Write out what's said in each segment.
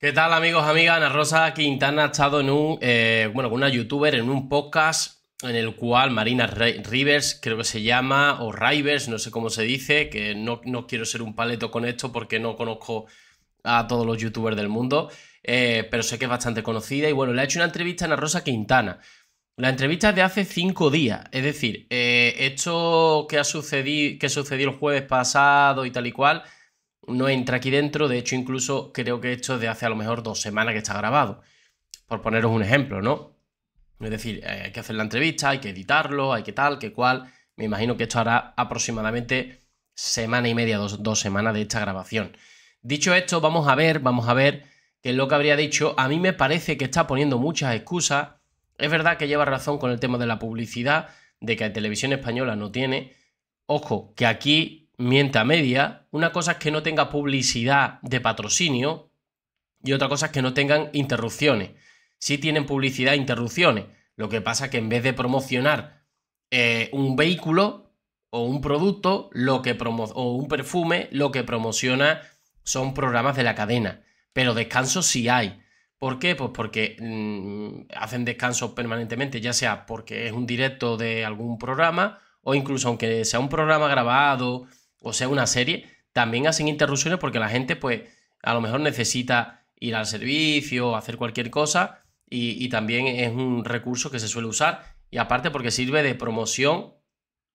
¿Qué tal amigos, amigas? Ana Rosa Quintana ha estado en un, eh, bueno, con una youtuber en un podcast en el cual Marina Rivers, creo que se llama, o Rivers, no sé cómo se dice, que no, quiero ser un paleto con esto porque no conozco a todos los youtubers del mundo, eh, pero sé que es bastante conocida y bueno, le ha hecho una entrevista a Ana Rosa Quintana. La entrevista es de hace cinco días, es decir, eh, esto que ha sucedido, que sucedió el jueves pasado y tal y cual, no entra aquí dentro, de hecho incluso creo que esto es de hace a lo mejor dos semanas que está grabado, por poneros un ejemplo, ¿no? Es decir, eh, hay que hacer la entrevista, hay que editarlo, hay que tal, que cual. Me imagino que esto hará aproximadamente semana y media, dos, semanas de esta grabación. Dicho esto, vamos a ver, vamos a ver qué es lo que habría dicho. A mí me parece que está poniendo muchas excusas. Es verdad que lleva razón con el tema de la publicidad, de que la Televisión Española no tiene. Ojo, que aquí mienta media, una cosa es que no tenga publicidad de patrocinio y otra cosa es que no tengan interrupciones. Si tienen publicidad e interrupciones, lo que pasa es que en vez de promocionar eh, un vehículo o un producto lo que promo o un perfume, lo que promociona son programas de la cadena. Pero descansos sí hay. ¿Por qué? Pues porque mm, hacen descansos permanentemente, ya sea porque es un directo de algún programa o incluso aunque sea un programa grabado o sea una serie, también hacen interrupciones porque la gente, pues, a lo mejor necesita ir al servicio, hacer cualquier cosa, y, también es un recurso que se suele usar. Y aparte porque sirve de promoción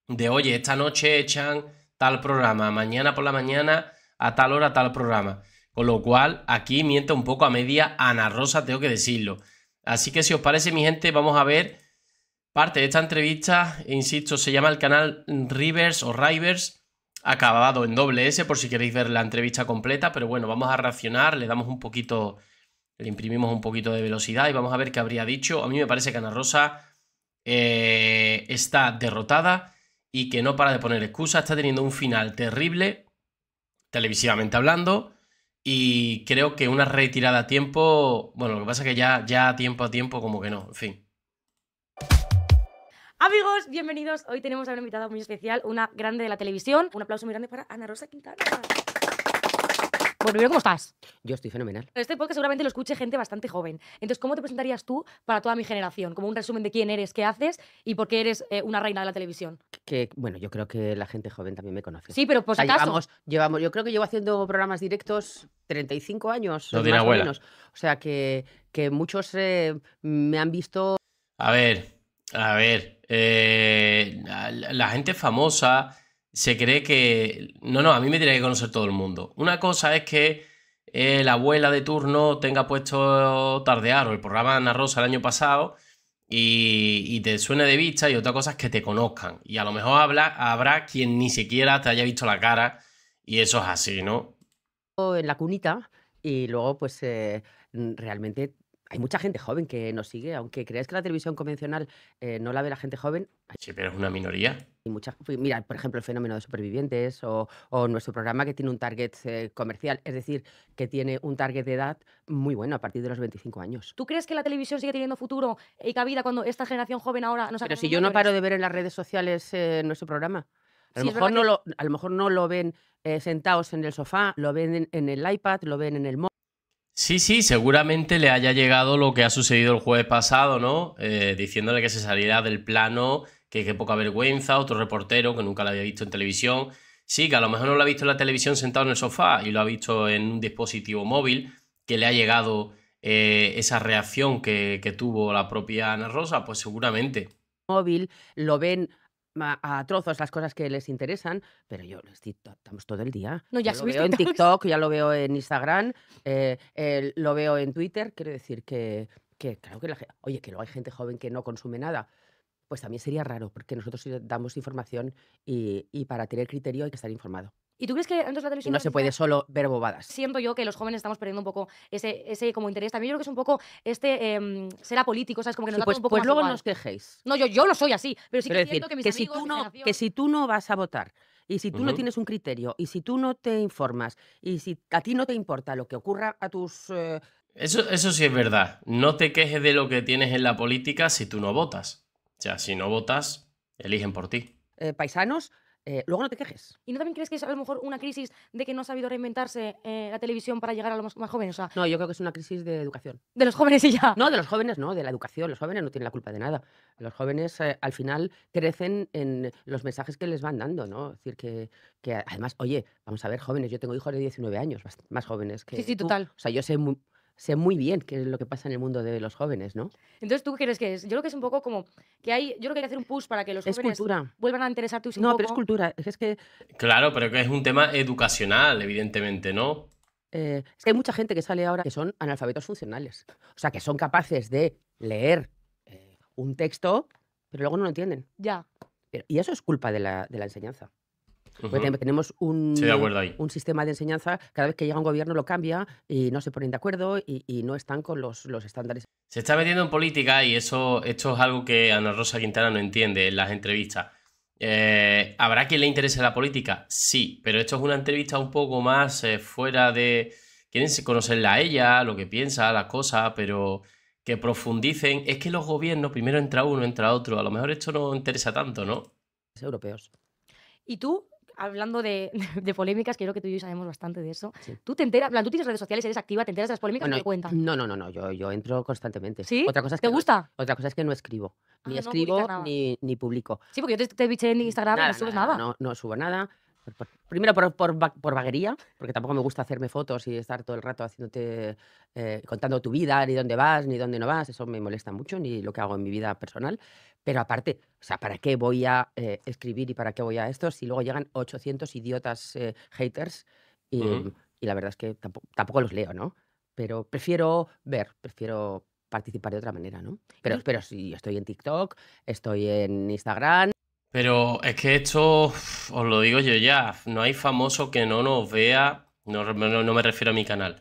de, oye, esta noche echan tal programa, mañana por la mañana a tal hora tal programa. Con lo cual, aquí miente un poco a media Ana Rosa, tengo que decirlo. Así que si os parece, mi gente, vamos a ver parte de esta entrevista. Insisto, se llama el canal Rivers o Rivers acabado en doble S por si queréis ver la entrevista completa, pero bueno, vamos a reaccionar, le damos un poquito, le imprimimos un poquito de velocidad y vamos a ver qué habría dicho. A mí me parece que Ana Rosa eh, está derrotada y que no para de poner excusas, está teniendo un final terrible, televisivamente hablando, y creo que una retirada a tiempo, bueno, lo que pasa es que ya, ya tiempo a tiempo como que no, en fin. Amigos, bienvenidos. Hoy tenemos a una invitada muy especial, una grande de la televisión. Un aplauso muy grande para Ana Rosa Quintana. Bueno, ¿cómo estás? Yo estoy fenomenal. Este podcast seguramente lo escuche gente bastante joven. Entonces, ¿cómo te presentarías tú para toda mi generación? Como un resumen de quién eres, qué haces y por qué eres eh, una reina de la televisión. Que, bueno, yo creo que la gente joven también me conoce. Sí, pero por pues, si acaso. Llevamos, yo creo que llevo haciendo programas directos 35 años, no eh, más o O sea que, que muchos eh, me han visto... A ver, a ver, eh, la, gente famosa se cree que... No, no, a mí me tiene que conocer todo el mundo. Una cosa es que eh, la abuela de turno tenga puesto Tardear o el programa Ana Rosa el año pasado y, te suene de vista y otra cosa es que te conozcan. Y a lo mejor habla, habrá quien ni siquiera te haya visto la cara y eso es así, ¿no? En la cunita y luego pues eh, realmente hay mucha gente joven que nos sigue, aunque creáis que la televisión convencional eh, no la ve la gente joven. Sí, pero es una minoría. Y pues mira, por ejemplo, el fenómeno de supervivientes o, nuestro programa que tiene un target eh, comercial, es decir, que tiene un target de edad muy bueno a partir de los 25 años. ¿Tú crees que la televisión sigue teniendo futuro y cabida cuando esta generación joven ahora nos Pero si yo no paro de ver en las redes sociales eh, nuestro programa. A lo, mejor no lo, a lo mejor no lo ven sentados en el sofá, lo ven en, el iPad, lo ven en el móvil. Sí, sí, seguramente le haya llegado lo que ha sucedido el jueves pasado, ¿no? Eh, diciéndole que se saliera del plano, que qué poca vergüenza, otro reportero que nunca la había visto en televisión. Sí, que a lo mejor no lo ha visto en la televisión sentado en el sofá y lo ha visto en un dispositivo móvil, que le ha llegado eh, esa reacción que, que tuvo la propia Ana Rosa, pues seguramente. Móvil lo ven a, trozos las cosas que les interesan, pero yo estoy, estamos todo el día. No, ya lo veo en TikTok, ya lo veo en Instagram, eh, lo veo en Twitter. Quiero decir que, que claro que la gente, oye, que no hay gente joven que no consume nada, pues también sería raro, porque nosotros damos información y, y para tener criterio hay que estar informado. ¿Y tú crees que entonces la televisión... no se puede solo ver bobadas. Siento yo que los jóvenes estamos perdiendo un poco ese, ese como interés. También yo creo que es un poco este será em, ser apolítico, ¿sabes? Como que nos da pues, pues luego nos quejéis. No, yo, yo no soy así, pero sí que siento que mis si tú no, Que si tú no vas a votar y si tú no tienes un criterio y si tú no te informas y si a ti no te importa lo que ocurra a tus... Eh eso, sí es verdad. No te quejes de lo que tienes en la política si tú no votas. O sea, si no votas, eligen por ti. Eh, paisanos, eh, luego no te quejes. ¿Y no también crees que es a lo mejor una crisis de que no ha sabido reinventarse eh, la televisión para llegar a los más, jóvenes? no, yo creo que es una crisis de educación. De los jóvenes y ya. No, de los jóvenes no, de la educación. Los jóvenes no tienen la culpa de nada. Los jóvenes eh, al final crecen en los mensajes que les van dando, ¿no? Es decir, que, que además, oye, vamos a ver, jóvenes, yo tengo hijos de 19 años, más, jóvenes que. Sí, sí, total. O sea, yo sé muy, sé muy bien qué es lo que pasa en el mundo de los jóvenes, ¿no? Entonces, ¿tú qué crees que es? Yo creo que es un poco como que hay, yo creo que hay que hacer un push para que los jóvenes vuelvan a interesarte un no, No, pero es cultura, es que... Claro, pero que es un tema educacional, evidentemente, ¿no? Eh, es que hay mucha gente que sale ahora que son analfabetos funcionales, o sea, que son capaces de leer eh, un texto, pero luego no lo entienden. Ya. y eso es culpa de la, de la enseñanza tenemos un, un sistema de enseñanza, cada vez que llega un gobierno lo cambia y no se ponen de acuerdo y, no están con los, estándares. Se está metiendo en política y eso, esto es algo que Ana Rosa Quintana no entiende en las entrevistas. Eh, ¿Habrá quien le interese la política? Sí, pero esto es una entrevista un poco más eh, fuera de... Quieren conocerla a ella, lo que piensa, las cosas, pero que profundicen. Es que los gobiernos, primero entra uno, entra otro. A lo mejor esto no interesa tanto, ¿no? Europeos. ¿Y tú hablando de, de, polémicas, creo que tú y yo sabemos bastante de eso. Tú te enteras, tú tienes redes sociales, eres activa, te enteras de las polémicas bueno, y te cuentas? No, no, no, no yo, entro constantemente. Otra cosa es ¿Te gusta? otra cosa es que no escribo. Ah, ni escribo ni, ni, publico. Sí, porque yo te, te biché en Instagram y no subes nada. nada. No, no subo nada. Primero por, por, vaguería, porque tampoco me gusta hacerme fotos y estar todo el rato haciéndote, eh, contando tu vida, ni dónde vas, ni dónde no vas, eso me molesta mucho, ni lo que hago en mi vida personal. Pero aparte, o sea, ¿para qué voy a eh, escribir y para qué voy a esto si luego llegan 800 idiotas eh, haters y, y, la verdad es que tampoco, los leo, ¿no? Pero prefiero ver, prefiero participar de otra manera, ¿no? Pero, pero sí, estoy en TikTok, estoy en Instagram, pero es que esto, os lo digo yo ya, no hay famoso que no nos vea, no, me refiero a mi canal,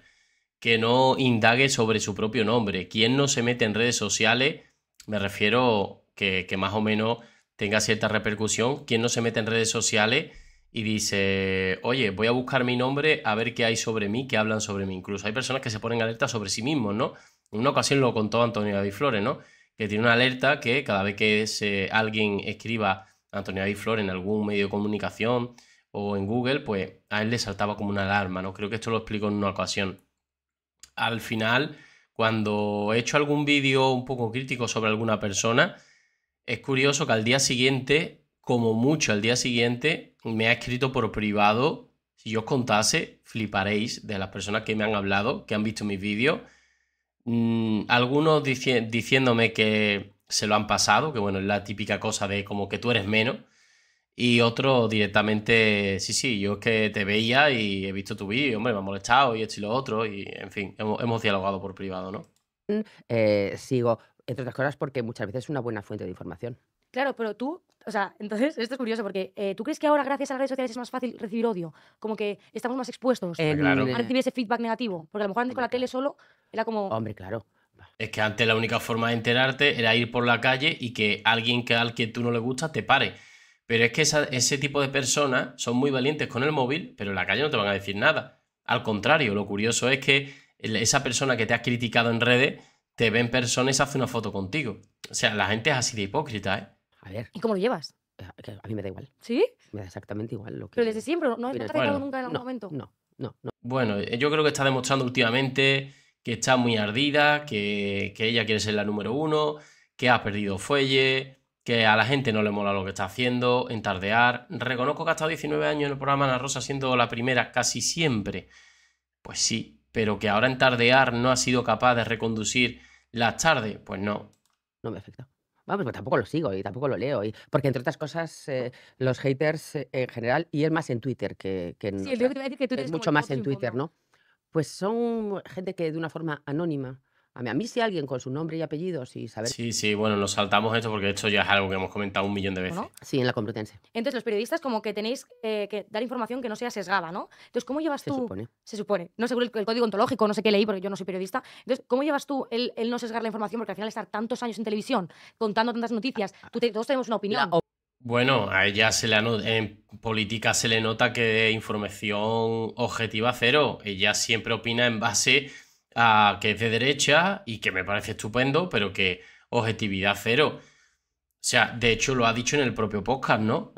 que no indague sobre su propio nombre. Quien no se mete en redes sociales, me refiero que, más o menos tenga cierta repercusión, quien no se mete en redes sociales y dice, oye, voy a buscar mi nombre a ver qué hay sobre mí, qué hablan sobre mí. Incluso hay personas que se ponen alerta sobre sí mismos, ¿no? En una ocasión lo contó Antonio David Flores, ¿no? Que tiene una alerta que cada vez que alguien escriba Antonio David Flor en algún medio de comunicación o en Google, pues a él le saltaba como una alarma, ¿no? Creo que esto lo explico en una ocasión. Al final, cuando he hecho algún vídeo un poco crítico sobre alguna persona, es curioso que al día siguiente, como mucho al día siguiente, me ha escrito por privado. Si yo os contase, fliparéis de las personas que me han hablado, que han visto mis vídeos. Mm, algunos diciéndome que se lo han pasado, que bueno, es la típica cosa de como que tú eres menos. Y otro directamente, sí, sí, yo es que te veía y he visto tu vídeo, hombre, me ha molestado y esto y lo otro, y en fin, hemos, dialogado por privado, ¿no? Eh, sigo, entre otras cosas, porque muchas veces es una buena fuente de información. Claro, pero tú, o sea, entonces, esto es curioso, porque eh, tú crees que ahora, gracias a las redes sociales, es más fácil recibir odio, como que estamos más expuestos eh, a recibir ese feedback negativo, porque a lo mejor antes con la tele solo era como... Hombre, claro. Es que antes la única forma de enterarte era ir por la calle y que alguien que al que tú no le gusta te pare. Pero es que ese tipo de personas son muy valientes con el móvil, pero en la calle no te van a decir nada. Al contrario, lo curioso es que esa persona que te has criticado en redes te ve en persona y se hace una foto contigo. O sea, la gente es así de hipócrita, ¿eh? A ver. ¿Y cómo lo llevas? Ah, a mí me da igual. ¿Sí? Me da exactamente igual lo que. Pero desde siempre, ¿no, has nunca en algún momento? No, no, no. Bueno, eh, yo creo que está demostrando últimamente que está muy ardida, que, que ella quiere ser la número uno, que ha perdido fuelle, que a la gente no le mola lo que está haciendo, entardear. Reconozco que ha estado 19 años en el programa Ana Rosa siendo la primera casi siempre. Pues sí, pero que ahora en tardear no ha sido capaz de reconducir las tardes, pues no. No me afecta. Vamos, pues tampoco lo sigo y tampoco lo leo. Y, porque, entre otras cosas, eh, los haters en general, y es más en Twitter que, que en. Sí, yo te a decir que tú es mucho más en Twitter, ¿no? Pues son gente que de una forma anónima. A mí, a mí si alguien con su nombre y apellidos y saber... Sí, sí, bueno, nos saltamos esto porque esto ya es algo que hemos comentado un millón de veces. Sí, en la Complutense. Entonces, los periodistas como que tenéis eh, que dar información que no sea sesgada, ¿no? Entonces, ¿cómo llevas se tú...? Se supone. Se supone. No seguro el, código ontológico, no sé qué leí porque yo no soy periodista. Entonces, ¿cómo llevas tú el, no sesgar la información? Porque al final estar tantos años en televisión, contando tantas ah, ah, noticias, ah. tú todos tenemos una opinión. Bueno, a ella se le en política se le nota que de información objetiva cero. Ella siempre opina en base a que es de derecha y que me parece estupendo, pero que objetividad cero. O sea, de hecho lo ha dicho en el propio podcast, ¿no?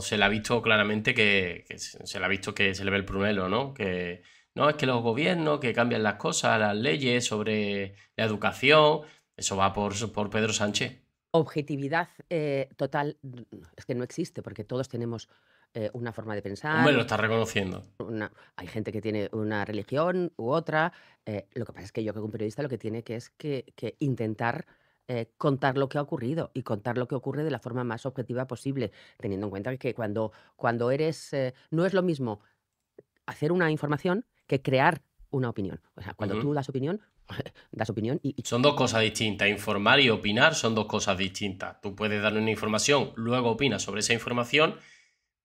se le ha visto claramente que, se, le ha visto que se le ve el prunelo, ¿no? Que no es que los gobiernos que cambian las cosas, las leyes sobre la educación, eso va por, por Pedro Sánchez objetividad eh, total es que no existe, porque todos tenemos eh, una forma de pensar. Bueno, lo está reconociendo. hay gente que tiene una religión u otra. Eh, lo que pasa es que yo como periodista lo que tiene que es que, intentar contar lo que ha ocurrido y contar lo que ocurre de la forma más objetiva posible, teniendo en cuenta que cuando, cuando eres, no es lo mismo hacer una información que crear una opinión. O sea, cuando tú das opinión, das opinión y, Son dos cosas distintas. Informar y opinar son dos cosas distintas. Tú puedes dar una información, luego opinas sobre esa información,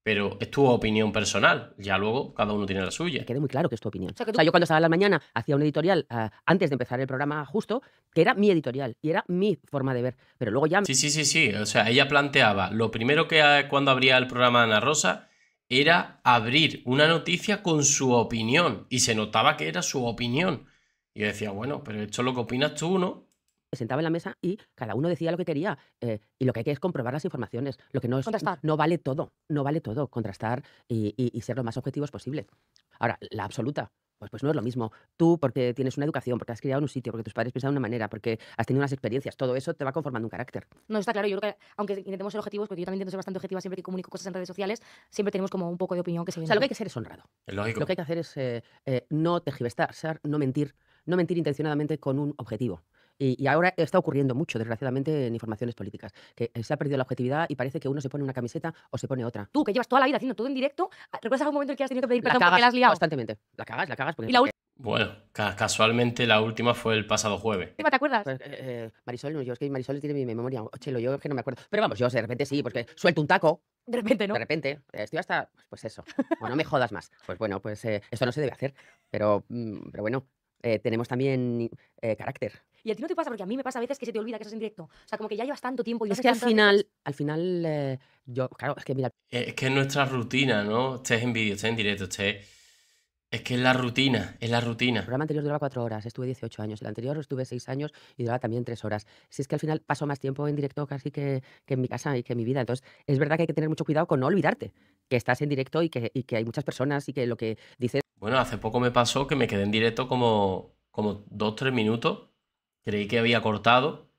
pero es tu opinión personal. Ya luego cada uno tiene la suya. Quede muy claro que es tu opinión. O sea, yo cuando estaba en la mañana hacía un editorial ah, antes de empezar el programa justo, que era mi editorial y era mi forma de ver. Pero luego ya... Sí, sí, sí, sí. O sea, ella planteaba, lo primero que cuando abría el programa Ana Rosa era abrir una noticia con su opinión y se notaba que era su opinión. Y yo decía, bueno, pero esto es lo que opinas tú, ¿no? Se sentaba en la mesa y cada uno decía lo que quería. Eh, y lo que hay que es comprobar las informaciones. Lo que no es. Contrastar. No vale todo. No vale todo. Contrastar y, y ser lo más objetivos posible. Ahora, la absoluta. Pues, pues, no es lo mismo. Tú, porque tienes una educación, porque has criado en un sitio, porque tus padres pensaban de una manera, porque has tenido unas experiencias, todo eso te va conformando un carácter. No, está claro. Yo creo que, aunque intentemos ser objetivos, porque yo también intento ser bastante objetivo, siempre que comunico cosas en redes sociales, siempre tenemos como un poco de opinión que se viene. O sea, lo que hay que hacer es honrado. Eh, lo que hay que hacer es eh, no tergiversar, no mentir, no mentir intencionadamente con un objetivo. Y, ahora está ocurriendo mucho, desgraciadamente, en informaciones políticas, que eh, se ha perdido la objetividad y parece que uno se pone una camiseta o se pone otra. Tú, que llevas toda la vida haciendo todo en directo, ah, ¿recuerdas algún momento en que has tenido que pedir perdón la porque Constantemente. La cagas, la cagas. bueno, casualmente la última fue el pasado jueves. ¿Te acuerdas? Pues, eh, eh, Marisol, no, yo es que Marisol tiene mi memoria. Oh, chelo, yo es que no me acuerdo. Pero vamos, yo de repente sí, porque suelto un taco. De repente, ¿no? De repente. Estoy hasta. Pues eso. Bueno, no me jodas más. Pues bueno, pues eso no se debe hacer. Pero, mm, pero bueno, tenemos también carácter. Y a ti no te pasa, porque a mí me pasa a veces que se te olvida que estás en directo. O sea, como que ya llevas tanto tiempo. Y es que al final, al final, eh, yo, claro, es que mira. Eh, es que es nuestra rutina, ¿no? Estés en vídeo, estés en directo, estés. Es que es la rutina, es la rutina. El programa anterior duraba cuatro horas, estuve 18 años. El anterior estuve seis años y duraba también tres horas. Si es que al final paso más tiempo en directo casi que, que, en mi casa y que en mi vida. Entonces, es verdad que hay que tener mucho cuidado con no olvidarte que estás en directo y que, y que hay muchas personas y que lo que dices. Bueno, hace poco me pasó que me quedé en directo como, como dos, tres minutos Creí que había cortado,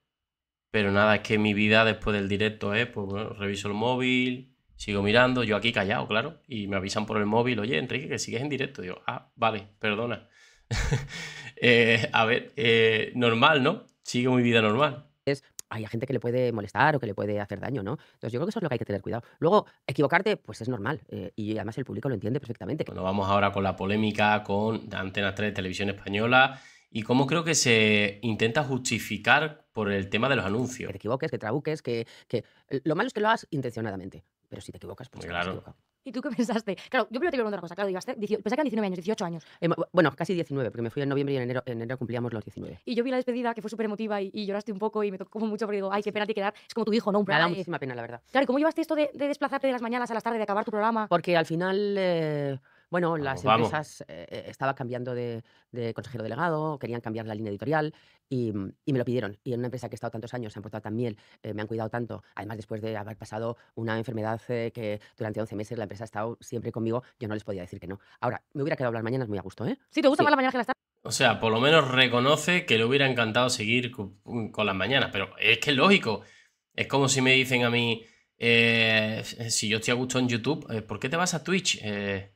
pero nada, es que mi vida después del directo es, pues bueno, reviso el móvil, sigo mirando, yo aquí callado, claro, y me avisan por el móvil, oye, Enrique, que sigues en directo. Digo, ah, vale, perdona. Eh, a ver, eh, normal, ¿no? Sigue mi vida normal. Es, hay gente que le puede molestar o que le puede hacer daño, ¿no? Entonces yo creo que eso es lo que hay que tener cuidado. Luego, equivocarte, pues es normal. Eh, y además el público lo entiende perfectamente. Bueno, vamos ahora con la polémica con Antena 3 Televisión Española y cómo creo que se intenta justificar por el tema de los anuncios. Que te equivoques, que trabuques, que, que... Eh, lo malo es que lo hagas intencionadamente, pero si te equivocas, pues te claro. ¿Y tú qué pensaste? Claro, yo primero te preguntar una cosa. Claro, digaste, pensé que eran 19 años, 18 años. Eh, bueno, casi 19, porque me fui en noviembre y en enero, cumplíamos los 19. Y yo vi la despedida, que fue súper emotiva y, lloraste un poco y me tocó mucho porque digo, ay, qué pena te quedar. Es como tu hijo, ¿no? Un programa. Me da muchísima pena, la verdad. Claro, ¿y cómo llevaste esto de, desplazarte de las mañanas a las tardes, de acabar tu programa? Porque al final... Eh, bueno, las empresas eh, eh, estaba cambiando de, consejero delegado, querían cambiar la línea editorial mm, y, me lo pidieron. Y en una empresa que he estado tantos años, se han portado tan miel, eh, me han cuidado tanto, además después de haber pasado una enfermedad que durante 11 meses la empresa ha estado siempre conmigo, yo no les podía decir que no. Ahora, me hubiera quedado las mañanas muy a gusto, ¿eh? Sí, ¿te gusta más la mañana que las tarde. O sea, por lo menos reconoce que le hubiera encantado seguir mm, con, las mañanas, pero es que es lógico. Es como si me dicen a mí, si yo estoy a gusto en YouTube, ¿por qué te vas a Twitch? Eh,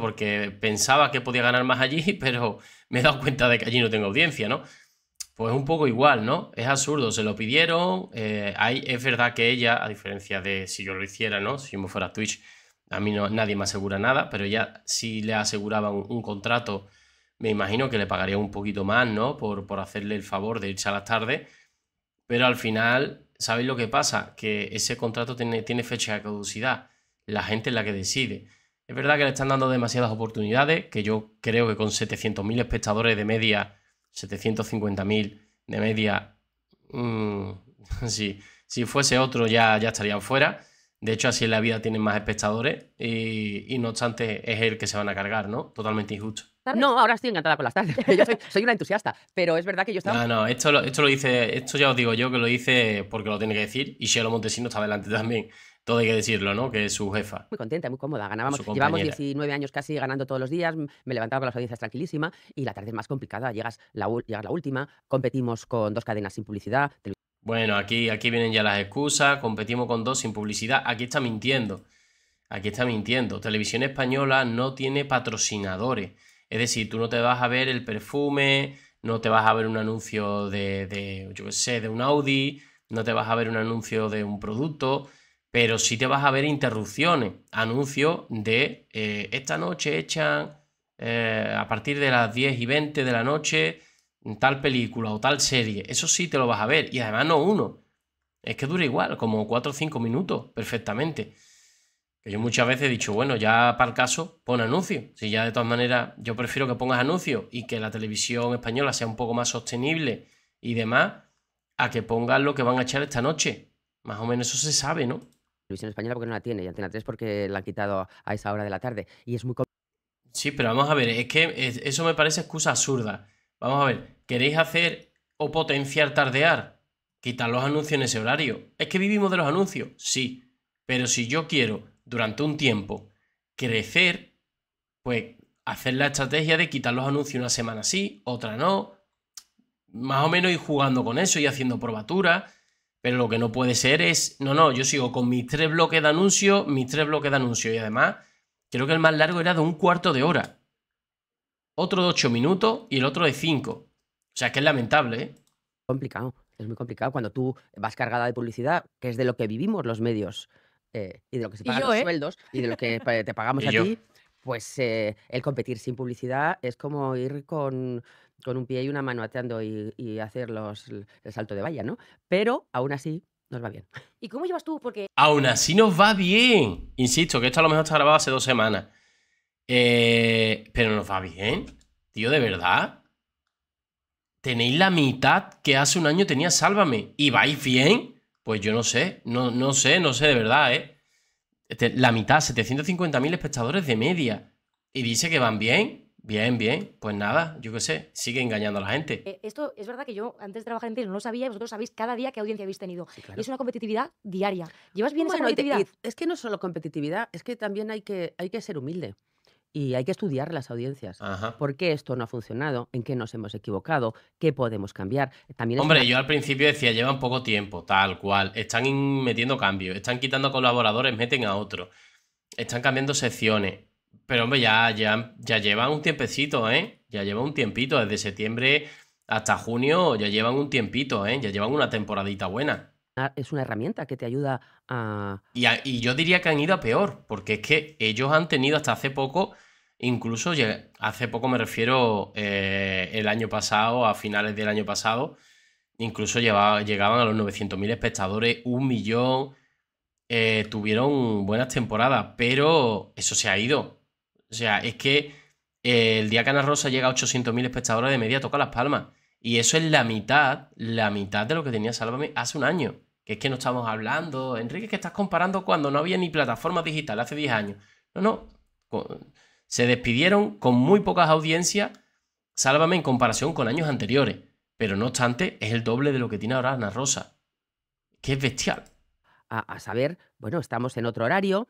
porque pensaba que podía ganar más allí, pero me he dado cuenta de que allí no tengo audiencia, ¿no? Pues un poco igual, ¿no? Es absurdo, se lo pidieron. Eh, es verdad que ella, a diferencia de si yo lo hiciera, ¿no? Si yo me fuera a Twitch, a mí no, nadie me asegura nada, pero ella si le aseguraba un, contrato, me imagino que le pagaría un poquito más, ¿no? Por, por hacerle el favor de irse a las tardes. Pero al final, ¿sabéis lo que pasa? Que ese contrato tiene, tiene fecha de caducidad. La gente es la que decide. Es verdad que le están dando demasiadas oportunidades, que yo creo que con 700.000 espectadores de media, 750.000 de media, mmm, si, fuese otro ya, ya estarían fuera. De hecho, así en la vida tienen más espectadores y, no obstante es el que se van a cargar, ¿no? Totalmente injusto. No, ahora estoy encantada con las tardes. Yo soy, una entusiasta, pero es verdad que yo estaba. No, no, esto esto lo dice, esto ya os digo yo que lo hice porque lo tiene que decir y Shelo Montesino está adelante también todo hay que decirlo, ¿no? Que es su jefa. Muy contenta, muy cómoda. Ganábamos, llevamos 19 años casi ganando todos los días, me levantaba con las audiencias tranquilísima y la tarde es más complicada. Llegas la, llegas la última, competimos con dos cadenas sin publicidad. Bueno, aquí, aquí vienen ya las excusas, competimos con dos sin publicidad. Aquí está mintiendo. Aquí está mintiendo. Televisión Española no tiene patrocinadores. Es decir, tú no te vas a ver el perfume, no te vas a ver un anuncio de, de yo qué sé, de un Audi, no te vas a ver un anuncio de un producto pero sí te vas a ver interrupciones, anuncios de eh, esta noche echan eh, a partir de las 10 y 20 de la noche tal película o tal serie. Eso sí te lo vas a ver. Y además no uno. Es que dura igual, como 4 o 5 minutos, perfectamente. Que yo muchas veces he dicho, bueno, ya para el caso, pon anuncios. Si ya de todas maneras yo prefiero que pongas anuncios y que la televisión española sea un poco más sostenible y demás, a que pongas lo que van a echar esta noche. Más o menos eso se sabe, ¿no? Visión española porque no la tiene y Antena 3 porque la han quitado a esa hora de la tarde. Y es muy Sí, pero vamos a ver, es que eso me parece excusa absurda. Vamos a ver, ¿queréis hacer o potenciar tardear? Quitar los anuncios en ese horario. ¿Es que vivimos de los anuncios? Sí. Pero si yo quiero, durante un tiempo, crecer, pues hacer la estrategia de quitar los anuncios una semana sí, otra no. Más o menos ir jugando con eso y haciendo probaturas pero lo que no puede ser es, no, no, yo sigo con mis tres bloques de anuncio, mis tres bloques de anuncio. Y además, creo que el más largo era de un cuarto de hora. Otro de ocho minutos y el otro de cinco. O sea, que es lamentable, ¿eh? Complicado, es muy complicado. Cuando tú vas cargada de publicidad, que es de lo que vivimos los medios, eh, y de lo que se pagan los ¿eh? sueldos, y de lo que te pagamos a ti, pues el competir sin publicidad es como ir con con un pie y una mano ateando y, hacer el salto de valla, ¿no? Pero aún así nos va bien. ¿Y cómo llevas tú? Porque... Aún así nos va bien. Insisto, que esto a lo mejor está grabado hace dos semanas. Eh, pero nos va bien. Tío, de verdad. Tenéis la mitad que hace un año tenía Sálvame. ¿Y vais bien? Pues yo no sé. No, no sé, no sé de verdad, ¿eh? Este, la mitad, 750.000 espectadores de media. Y dice que van bien. Bien, bien. Pues nada, yo qué sé, sigue engañando a la gente. Eh, esto es verdad que yo antes de trabajar en tele no lo sabía y vosotros sabéis cada día qué audiencia habéis tenido. es una competitividad diaria. ¿Llevas bien esa competitividad? es que no solo competitividad, es que también hay que, hay que ser humilde. Y hay que estudiar las audiencias. Ajá. ¿Por qué esto no ha funcionado? ¿En qué nos hemos equivocado? ¿Qué podemos cambiar? También Hombre, yo al principio decía, llevan poco tiempo, tal cual. Están metiendo cambios, están quitando colaboradores, meten a otro. Están cambiando secciones pero hombre, ya, ya, ya llevan un tiempecito, ¿eh? Ya llevan un tiempito, desde septiembre hasta junio ya llevan un tiempito, ¿eh? Ya llevan una temporadita buena. Es una herramienta que te ayuda a... Y, yo diría que han ido a peor, porque es que ellos han tenido hasta hace poco, incluso hace poco me refiero eh, el año pasado, a finales del año pasado, incluso llegaban a los 900.000 espectadores, un millón, eh, tuvieron buenas temporadas, pero eso se ha ido. O sea, es que eh, el día que Ana Rosa llega a 800.000 espectadores de media toca las palmas. Y eso es la mitad, la mitad de lo que tenía Sálvame hace un año. Que es que no estamos hablando, Enrique, que estás comparando cuando no había ni plataforma digital hace 10 años. No, no. Se despidieron con muy pocas audiencias, Sálvame en comparación con años anteriores. Pero no obstante, es el doble de lo que tiene ahora Ana Rosa. Que es bestial. a saber, bueno, estamos en otro horario,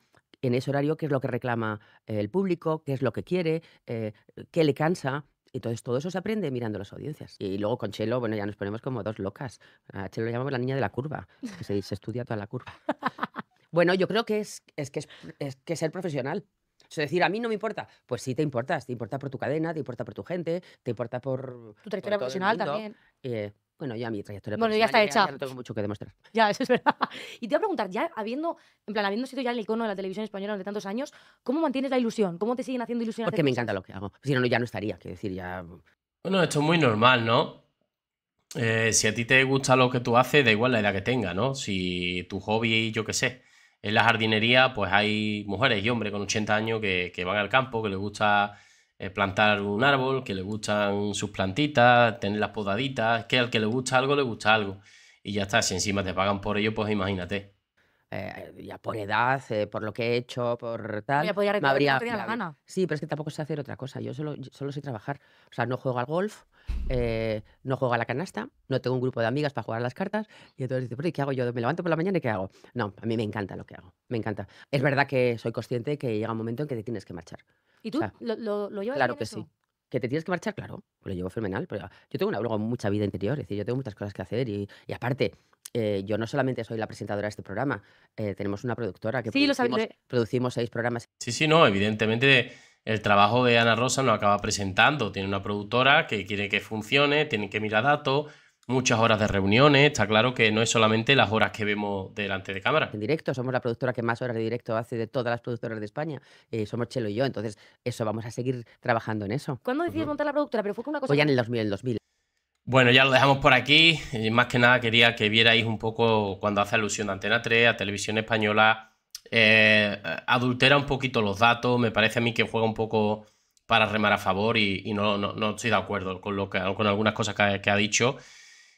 en ese horario qué es lo que reclama eh, el público, qué es lo que quiere, eh, qué le cansa. Entonces todo eso se aprende mirando las audiencias. Y luego con Chelo, bueno, ya nos ponemos como dos locas. A Chelo le llamamos la niña de la curva, que se, estudia toda la curva. Bueno, yo creo que es, es que es, que ser profesional. Es decir, a mí no me importa. Pues sí, te importa Te importa por tu cadena, te importa por tu gente, te importa por. Tu trayectoria profesional también. Eh, bueno, ya mi trayectoria. Bueno, ya está hecha. tengo mucho que demostrar. Ya, eso es verdad. Y te voy a preguntar, ya habiendo, en plan, habiendo sido ya el icono de la televisión española durante tantos años, ¿cómo mantienes la ilusión? ¿Cómo te siguen haciendo ilusión? Porque me encanta lo que hago. Si no, ya no estaría. Quiero decir, ya. Bueno, esto es muy normal, ¿no? Eh, si a ti te gusta lo que tú haces, da igual la edad que tenga, ¿no? Si tu hobby, yo qué sé, es la jardinería, pues hay mujeres y hombres con 80 años que, que van al campo, que les gusta eh, plantar un árbol, que le gustan sus plantitas, tener las podaditas, que al que le gusta algo, le gusta algo. Y ya está, si encima te pagan por ello, pues imagínate. Eh, ya por edad, eh, por lo que he hecho, por tal. Pues me habría, la gana. Sí, pero es que tampoco sé hacer otra cosa. Yo solo, solo sé trabajar. O sea, no juego al golf, no juego a la canasta, no tengo un grupo de amigas para jugar las cartas. Y entonces dices, qué hago yo? ¿Me levanto por la mañana y qué hago? No, a mí me encanta lo que hago. Me encanta. Es verdad que soy consciente que llega un momento en que te tienes que marchar. ¿Y tú lo, Claro que sí. Que te tienes que marchar, claro, pues lo llevo fenomenal. Pero yo tengo una, luego mucha vida interior, es decir, yo tengo muchas cosas que hacer y, aparte, eh, yo no solamente soy la presentadora de este programa, eh, tenemos una productora que producimos, producimos seis programas. Sí, sí, no, evidentemente el trabajo de Ana Rosa no acaba presentando, tiene una productora que quiere que funcione, tiene que mirar datos, muchas horas de reuniones. Está claro que no es solamente las horas que vemos delante de cámara. En directo, somos la productora que más horas de directo hace de todas las productoras de España. Eh, somos Chelo y yo, entonces eso, vamos a seguir trabajando en eso. ¿Cuándo decís montar la productora? Pero fue con una cosa... ya en el 2000, Bueno, ya lo dejamos por aquí. más que nada quería que vierais un poco cuando hace alusión a Antena 3, a Televisión Española. Eh, adultera un poquito los datos, me parece a mí que juega un poco para remar a favor y, no, no, estoy de acuerdo con, lo que, con algunas cosas que, que ha dicho.